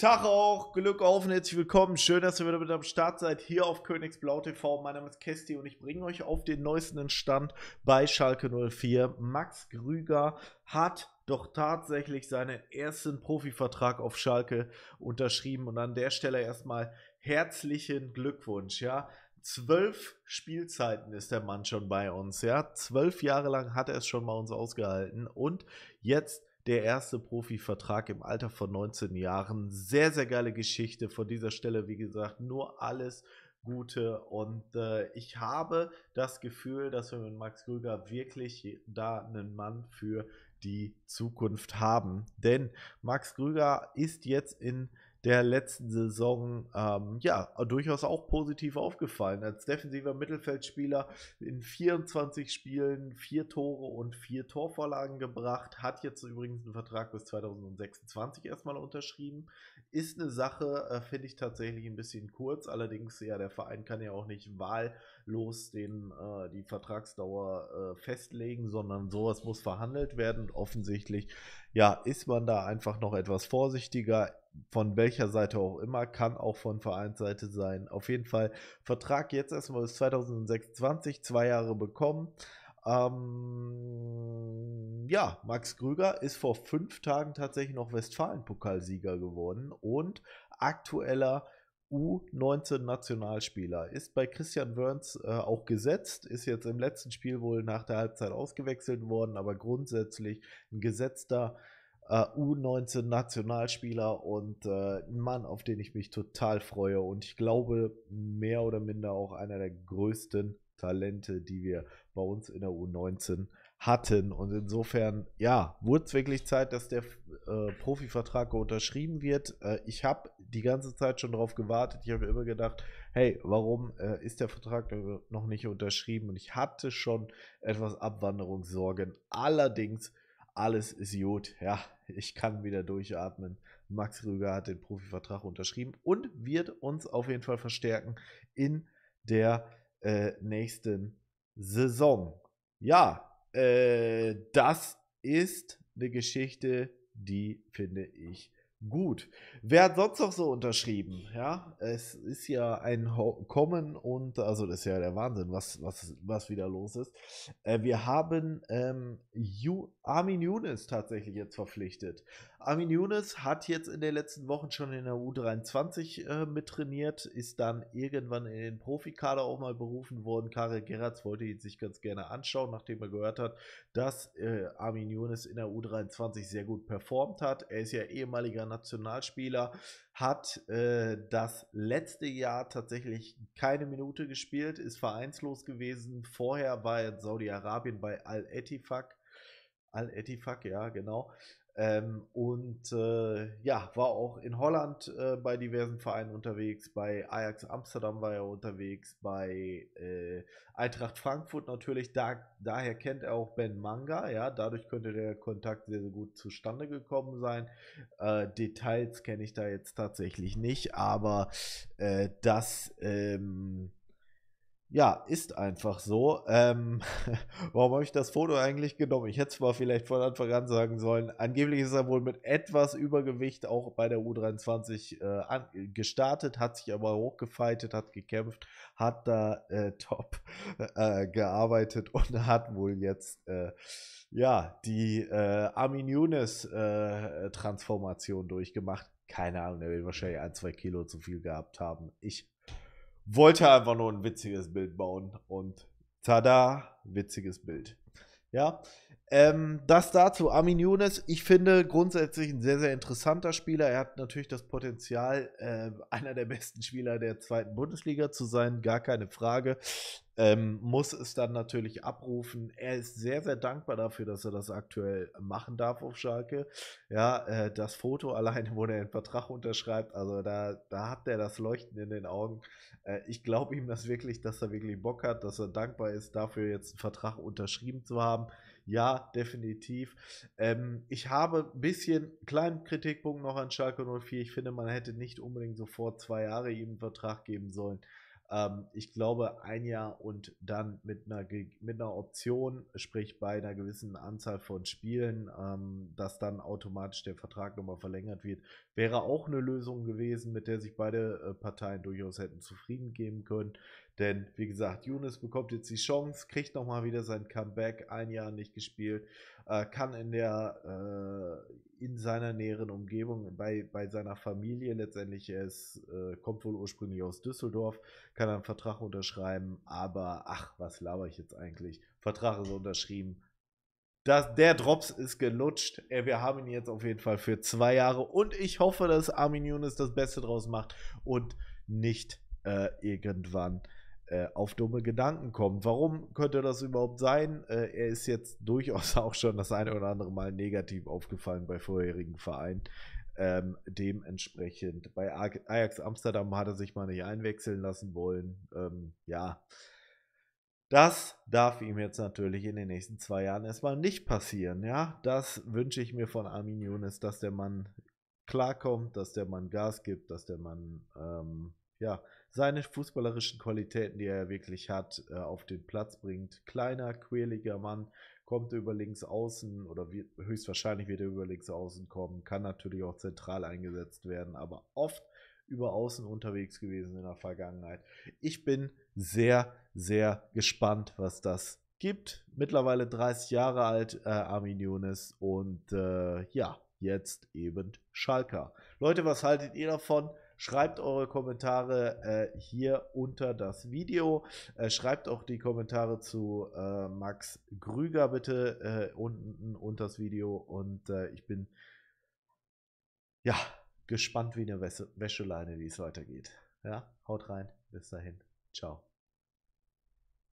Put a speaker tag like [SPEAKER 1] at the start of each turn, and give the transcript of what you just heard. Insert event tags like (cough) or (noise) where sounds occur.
[SPEAKER 1] Tag auch, Glück auf und herzlich willkommen. Schön, dass ihr wieder mit am Start seid hier auf Königsblau TV. Mein Name ist Kesti und ich bringe euch auf den neuesten Stand bei Schalke 04. Max Grüger hat doch tatsächlich seinen ersten Profivertrag auf Schalke unterschrieben und an der Stelle erstmal herzlichen Glückwunsch, ja. Zwölf Spielzeiten ist der Mann schon bei uns, ja. Zwölf Jahre lang hat er es schon bei uns ausgehalten und jetzt der erste Profivertrag im Alter von 19 Jahren. Sehr, sehr geile Geschichte. Von dieser Stelle, wie gesagt, nur alles Gute. Und äh, ich habe das Gefühl, dass wir mit Max Krüger wirklich da einen Mann für die Zukunft haben. Denn Max Krüger ist jetzt in der letzten Saison ähm, ja durchaus auch positiv aufgefallen. Als defensiver Mittelfeldspieler in 24 Spielen vier Tore und vier Torvorlagen gebracht, hat jetzt übrigens einen Vertrag bis 2026 erstmal unterschrieben. Ist eine Sache, äh, finde ich tatsächlich ein bisschen kurz. Allerdings, ja, der Verein kann ja auch nicht wahllos den, äh, die Vertragsdauer äh, festlegen, sondern sowas muss verhandelt werden. offensichtlich, ja, ist man da einfach noch etwas vorsichtiger von welcher Seite auch immer, kann auch von Vereinsseite sein. Auf jeden Fall Vertrag jetzt erstmal bis 2026, zwei Jahre bekommen. Ähm, ja, Max Krüger ist vor fünf Tagen tatsächlich noch Westfalen-Pokalsieger geworden und aktueller U19-Nationalspieler. Ist bei Christian Wörns äh, auch gesetzt, ist jetzt im letzten Spiel wohl nach der Halbzeit ausgewechselt worden, aber grundsätzlich ein gesetzter äh, äh, U19-Nationalspieler und äh, ein Mann, auf den ich mich total freue. Und ich glaube, mehr oder minder auch einer der größten Talente, die wir bei uns in der U19 hatten. Und insofern, ja, wurde es wirklich Zeit, dass der äh, Profivertrag unterschrieben wird. Äh, ich habe die ganze Zeit schon darauf gewartet. Ich habe immer gedacht, hey, warum äh, ist der Vertrag noch nicht unterschrieben? Und ich hatte schon etwas Abwanderungssorgen. Allerdings alles ist gut. Ja, ich kann wieder durchatmen. Max Rüger hat den Profivertrag unterschrieben und wird uns auf jeden Fall verstärken in der äh, nächsten Saison. Ja, äh, das ist eine Geschichte, die finde ich Gut. Wer hat sonst noch so unterschrieben? Ja, es ist ja ein Ho Kommen und, also das ist ja der Wahnsinn, was, was, was wieder los ist. Äh, wir haben ähm, Ju Armin Younes tatsächlich jetzt verpflichtet. Armin Younes hat jetzt in den letzten Wochen schon in der U23 äh, mittrainiert, ist dann irgendwann in den Profikader auch mal berufen worden. Karel Gerrards wollte ihn sich ganz gerne anschauen, nachdem er gehört hat, dass äh, Armin Younes in der U23 sehr gut performt hat. Er ist ja ehemaliger Nationalspieler, hat äh, das letzte Jahr tatsächlich keine Minute gespielt, ist vereinslos gewesen. Vorher war er in Saudi-Arabien bei Al-Etifak. Al-Etifak, ja, genau. Ähm, und äh, ja, war auch in Holland äh, bei diversen Vereinen unterwegs, bei Ajax Amsterdam war er unterwegs, bei äh, Eintracht Frankfurt natürlich, da, daher kennt er auch Ben Manga, ja, dadurch könnte der Kontakt sehr, sehr gut zustande gekommen sein. Äh, Details kenne ich da jetzt tatsächlich nicht, aber äh, das ähm, ja, ist einfach so. Ähm, (laughs) warum habe ich das Foto eigentlich genommen? Ich hätte es mal vielleicht von Anfang an sagen sollen. Angeblich ist er wohl mit etwas Übergewicht auch bei der U23 äh, an, gestartet, hat sich aber hochgefeitet, hat gekämpft, hat da äh, (laughs) top äh, gearbeitet und hat wohl jetzt äh, ja die äh, Armin Younes äh, Transformation durchgemacht. Keine Ahnung, er wird wahrscheinlich ein, zwei Kilo zu viel gehabt haben. Ich wollte einfach nur ein witziges Bild bauen und tada, witziges Bild. Ja, ähm, das dazu. Armin Younes, ich finde grundsätzlich ein sehr, sehr interessanter Spieler. Er hat natürlich das Potenzial, äh, einer der besten Spieler der zweiten Bundesliga zu sein, gar keine Frage ähm, muss es dann natürlich abrufen. Er ist sehr, sehr dankbar dafür, dass er das aktuell machen darf auf Schalke. Ja, äh, das Foto (laughs) alleine, wo er den Vertrag unterschreibt, also da, da hat er das Leuchten in den Augen. Äh, ich glaube ihm das wirklich, dass er wirklich Bock hat, dass er dankbar ist, dafür jetzt einen Vertrag unterschrieben zu haben. Ja, definitiv. Ähm, ich habe ein bisschen kleinen Kritikpunkt noch an Schalke 04. Ich finde, man hätte nicht unbedingt sofort zwei Jahre ihm einen Vertrag geben sollen. Ähm, ich glaube, ein Jahr und dann mit einer, mit einer Option, sprich bei einer gewissen Anzahl von Spielen, ähm, dass dann automatisch der Vertrag nochmal verlängert wird, wäre auch eine Lösung gewesen, mit der sich beide äh, Parteien durchaus hätten zufrieden geben können. Denn wie gesagt, Younes bekommt jetzt die Chance, kriegt nochmal wieder sein Comeback, ein Jahr nicht gespielt, äh, kann in der äh, in seiner näheren Umgebung, bei, bei seiner Familie letztendlich, er ist, äh, kommt wohl ursprünglich aus Düsseldorf, kann einen Vertrag unterschreiben, aber ach, was laber ich jetzt eigentlich? Vertrag ist unterschrieben, das, der Drops ist gelutscht. Äh, wir haben ihn jetzt auf jeden Fall für zwei Jahre und ich hoffe, dass Armin Younes das Beste draus macht und nicht äh, irgendwann äh, auf dumme Gedanken kommt. Warum könnte das überhaupt sein? Äh, er ist jetzt (laughs) durchaus auch schon das eine oder andere Mal negativ aufgefallen bei vorherigen Vereinen. Ähm, dementsprechend bei Ajax Amsterdam hat er sich mal nicht einwechseln lassen wollen. Ähm, ja, das darf ihm jetzt natürlich in den nächsten zwei Jahren erstmal nicht passieren. Ja, das wünsche ich mir von Armin Younes, dass der Mann klarkommt, dass der Mann Gas gibt, dass der Mann ähm, ja, seine fußballerischen Qualitäten, die er wirklich hat, äh, auf den Platz bringt. Kleiner, quäliger Mann, kommt über links außen oder wird, höchstwahrscheinlich wird er über links außen kommen, kann natürlich auch zentral eingesetzt werden, aber oft über außen unterwegs gewesen in der Vergangenheit. Ich bin sehr, sehr gespannt, was das gibt. Mittlerweile 30 Jahre alt, äh, Armin Younes und äh, ja, jetzt eben Schalker. Leute, was haltet ihr davon? Schreibt eure Kommentare äh, hier unter das Video. Äh, schreibt auch die Kommentare zu äh, Max Grüger bitte äh, unten unter das Video. Und äh, ich bin ja gespannt wie eine Wäscheleine, wie es weitergeht. Ja, haut rein. Bis dahin. Ciao.